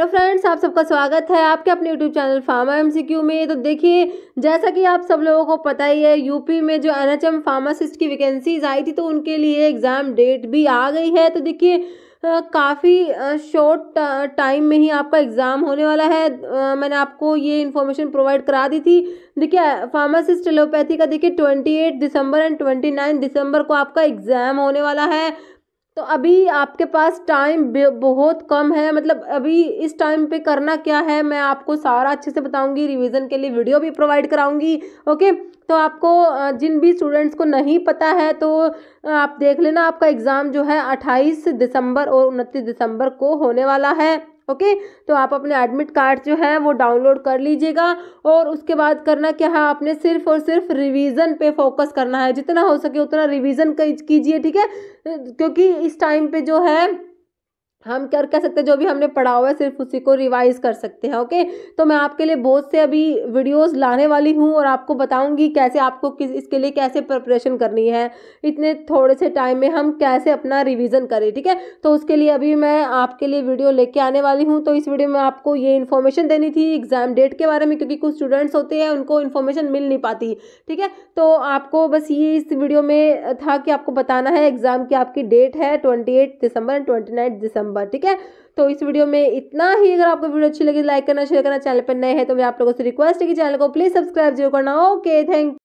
hello friends आप सबका स्वागत है आपके अपने यूट्यूब चैनल फार्मा एमसीक्यू में तो देखिए जैसा कि आप सब लोगों को पता ही है यूपी में जो एनएचएम फार्मासिस्ट की वैकेंसीज आई थी तो उनके लिए एग्ज़ाम डेट भी आ गई है तो देखिए काफ़ी शॉर्ट टाइम में ही आपका एग्ज़ाम होने वाला है आ, मैंने आपको ये इन्फॉर्मेशन प्रोवाइड करा दी थी देखिए फार्मासिस्ट एलोपैथी का देखिए twenty eight December and twenty nine December को आपका एग्ज़ाम होने वाला है तो अभी आपके पास टाइम बहुत कम है मतलब अभी इस टाइम पे करना क्या है मैं आपको सारा अच्छे से बताऊंगी रिवीजन के लिए वीडियो भी प्रोवाइड कराऊंगी ओके तो आपको जिन भी स्टूडेंट्स को नहीं पता है तो आप देख लेना आपका एग्ज़ाम जो है अट्ठाईस दिसंबर और उनतीस दिसंबर को होने वाला है ओके तो आप अपने एडमिट कार्ड जो है वो डाउनलोड कर लीजिएगा और उसके बाद करना क्या है आपने सिर्फ और सिर्फ रिवीजन पे फोकस करना है जितना हो सके उतना रिवीजन कीजिए ठीक है क्योंकि इस टाइम पे जो है हम कर कर सकते हैं जो भी हमने पढ़ा हुआ है सिर्फ उसी को रिवाइज़ कर सकते हैं ओके तो मैं आपके लिए बहुत से अभी वीडियोस लाने वाली हूँ और आपको बताऊँगी कैसे आपको किस इसके लिए कैसे प्रिपरेशन करनी है इतने थोड़े से टाइम में हम कैसे अपना रिविज़न करें ठीक है तो उसके लिए अभी मैं आपके लिए वीडियो लेके आने वाली हूँ तो इस वीडियो में आपको ये इन्फॉर्मेशन देनी थी एग्ज़ाम डेट के बारे में क्योंकि कुछ स्टूडेंट्स होते हैं उनको इन्फॉर्मेशन मिल नहीं पाती ठीक है तो आपको बस ये इस वीडियो में था कि आपको बताना है एग्ज़ाम की आपकी डेट है twenty December and twenty December होगा ठीक है तो इस वीडियो में इतना ही अगर आपको वीडियो अच्छी लगी लाइक करना शेयर करना चैनल पर नए हैं तो मैं आप लोगों से रिक्वेस्ट है कि चैनल को प्लीज़ सब्सक्राइब जरूर करना ओके थैंक